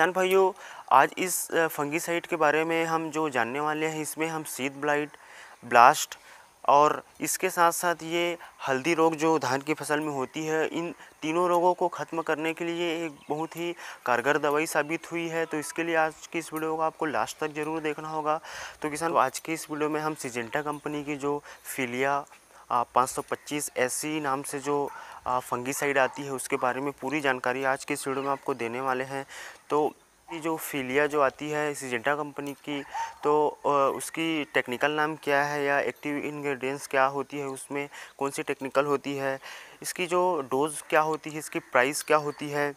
किसान भाइयों आज इस साइट के बारे में हम जो जानने वाले हैं इसमें हम सीध ब्लाइट ब्लास्ट और इसके साथ साथ ये हल्दी रोग जो धान की फसल में होती है इन तीनों रोगों को ख़त्म करने के लिए एक बहुत ही कारगर दवाई साबित हुई है तो इसके लिए आज की इस वीडियो को आपको लास्ट तक ज़रूर देखना होगा तो किसान आज की इस वीडियो में हम सिजेंटा कंपनी की जो फिलिया पाँच सौ पच्चीस नाम से जो फंगीसाइड आती है उसके बारे में पूरी जानकारी आज के इस वीडियो में आपको देने वाले हैं तो जो फीलिया जो आती है सिजेंटा कंपनी की तो उसकी टेक्निकल नाम क्या है या एक्टिव इंग्रेडिएंट्स क्या होती है उसमें कौन सी टेक्निकल होती है इसकी जो डोज़ क्या होती है इसकी प्राइस क्या होती है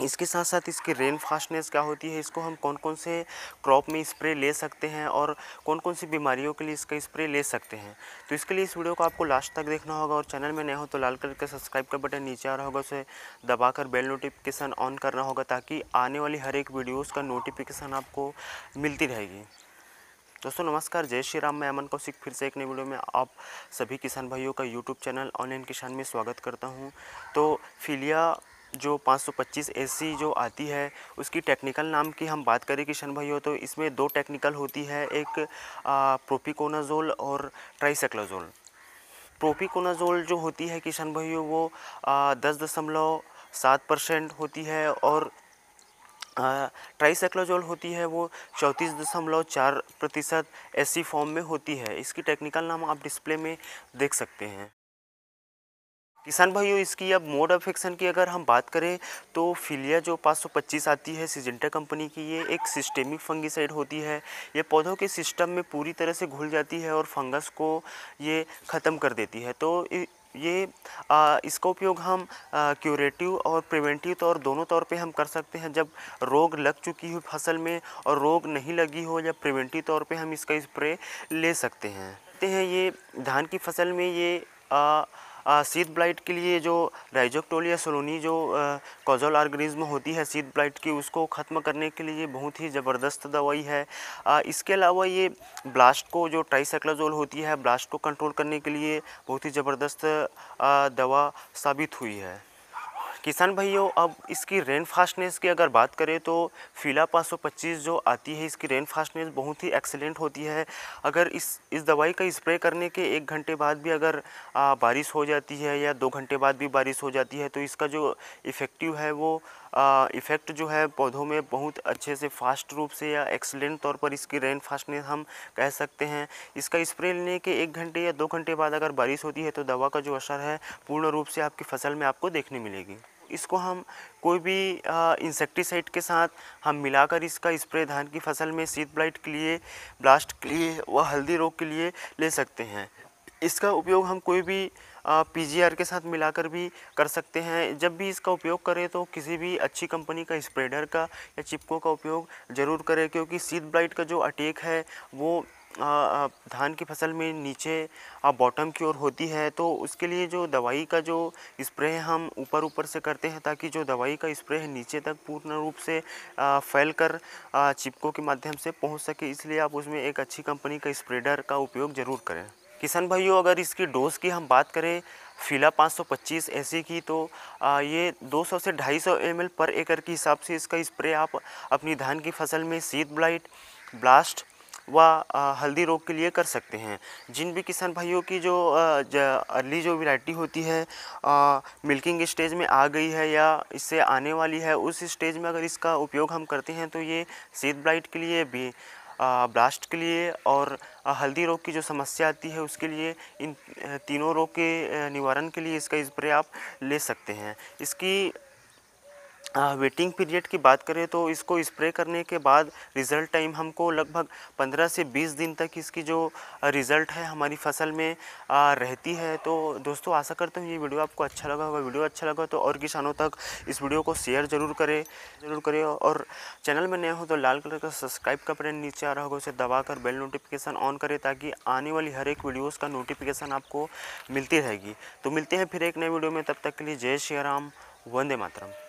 इसके साथ साथ इसकी रेन फास्टनेस क्या होती है इसको हम कौन कौन से क्रॉप में स्प्रे ले सकते हैं और कौन कौन सी बीमारियों के लिए इसका स्प्रे ले सकते हैं तो इसके लिए इस वीडियो को आपको लास्ट तक देखना होगा और चैनल में नए हो तो लाल कलर का सब्सक्राइब का बटन नीचे आ रहा होगा उसे दबाकर बेल नोटिफिकेशन ऑन करना होगा ताकि आने वाली हर एक वीडियोज़ का नोटिफिकेशन आपको मिलती रहेगी दोस्तों नमस्कार जय श्री राम मैं अमन कौशिक फिर से एक नई वीडियो में आप सभी किसान भाइयों का यूट्यूब चैनल ऑनलाइन किसान में स्वागत करता हूँ तो फिलिया जो 525 एसी जो आती है उसकी टेक्निकल नाम की हम बात करें किशन भाइयों तो इसमें दो टेक्निकल होती है एक प्रोपिकोनाजोल और ट्राइसाइक्लोजोल प्रोपिकोनाजोल जो होती है किशन भाइयों वो दस दशमलव सात परसेंट होती है और ट्राइसाइक्लोजोल होती है वो चौंतीस दशमलव चार प्रतिशत एसी फॉर्म में होती है इसकी टेक्निकल नाम आप डिस्प्ले में देख सकते हैं किसान भाइयों इसकी अब मोड ऑफ एक्शन की अगर हम बात करें तो फिलिया जो 525 आती है सिजेंटा कंपनी की ये एक सिस्टेमिक फंगीसाइड होती है ये पौधों के सिस्टम में पूरी तरह से घुल जाती है और फंगस को ये ख़त्म कर देती है तो ये आ, इसका उपयोग हम आ, क्यूरेटिव और प्रिवेंटिव तौर दोनों तौर पे हम कर सकते हैं जब रोग लग चुकी हो फसल में और रोग नहीं लगी हो या प्रिवेंटिव तौर पे हम इसका स्प्रे ले सकते हैं हैं ये धान की फसल में ये आ, सीथ ब्लाइट के लिए जो राइजोक्टोल या सलोनी जो कॉजल आर्गनिज्म होती है सीध ब्लाइट की उसको ख़त्म करने के लिए बहुत ही ज़बरदस्त दवाई है आ, इसके अलावा ये ब्लास्ट को जो ट्राइसाइक्लाजोल होती है ब्लास्ट को कंट्रोल करने के लिए बहुत ही ज़बरदस्त दवा साबित हुई है किसान भाइयों अब इसकी रेन फास्टनेस की अगर बात करें तो फीला पाँच जो आती है इसकी रेन फास्टनेस बहुत ही एक्सेलेंट होती है अगर इस इस दवाई का स्प्रे करने के एक घंटे बाद भी अगर आ, बारिश हो जाती है या दो घंटे बाद भी बारिश हो जाती है तो इसका जो इफ़ेक्टिव है वो इफ़ेक्ट जो है पौधों में बहुत अच्छे से फास्ट रूप से या एक्सलेंट तौर पर इसकी रेन फास्टनेस हम कह सकते हैं इसका स्प्रे लेने के एक घंटे या दो घंटे बाद अगर बारिश होती है तो दवा का जो असर है पूर्ण रूप से आपकी फसल में आपको देखने मिलेगी इसको हम कोई भी इंसेक्टिसाइड के साथ हम मिलाकर इसका स्प्रे धान की फसल में सीत ब्लाइट के लिए ब्लास्ट के लिए व हल्दी रोग के लिए ले सकते हैं इसका उपयोग हम कोई भी पीजीआर के साथ मिलाकर भी कर सकते हैं जब भी इसका उपयोग करें तो किसी भी अच्छी कंपनी का स्प्रेडर का या चिपको का उपयोग ज़रूर करें क्योंकि सीड ब्लाइट का जो अटैक है वो धान की फसल में नीचे बॉटम की ओर होती है तो उसके लिए जो दवाई का जो स्प्रे हम ऊपर ऊपर से करते हैं ताकि जो दवाई का स्प्रे है नीचे तक पूर्ण रूप से फैल कर चिपकों के माध्यम से पहुंच सके इसलिए आप उसमें एक अच्छी कंपनी का स्प्रेडर का उपयोग ज़रूर करें किसान भाइयों अगर इसकी डोज़ की हम बात करें फिला 525 ऐसी की तो ये 200 से 250 सौ पर एकड़ के हिसाब से इसका स्प्रे आप अपनी धान की फसल में सीत ब्लाइट ब्लास्ट व हल्दी रोग के लिए कर सकते हैं जिन भी किसान भाइयों की जो अर्ली जो वैरायटी होती है मिल्किंग स्टेज में आ गई है या इससे आने वाली है उस स्टेज में अगर इसका उपयोग हम करते हैं तो ये सीध ब्लाइट के लिए भी ब्लास्ट के लिए और हल्दी रोग की जो समस्या आती है उसके लिए इन तीनों रोग के निवारण के लिए इसका स्प्रे इस आप ले सकते हैं इसकी वेटिंग पीरियड की बात करें तो इसको स्प्रे करने के बाद रिज़ल्ट टाइम हमको लगभग 15 से 20 दिन तक इसकी जो रिज़ल्ट है हमारी फसल में रहती है तो दोस्तों आशा करता हूँ ये वीडियो आपको अच्छा लगा होगा वीडियो अच्छा लगा तो और किसानों तक इस वीडियो को शेयर ज़रूर करें ज़रूर करें और चैनल में नए हो तो लाल कलर का सब्सक्राइब का बटन नीचे आ रहा होगा उसे दबा कर बेल नोटिफिकेशन ऑन करें ताकि आने वाली हर एक वीडियोज़ का नोटिफिकेशन आपको मिलती रहेगी तो मिलते हैं फिर एक नए वीडियो में तब तक के लिए जय श्री राम वंदे मातरम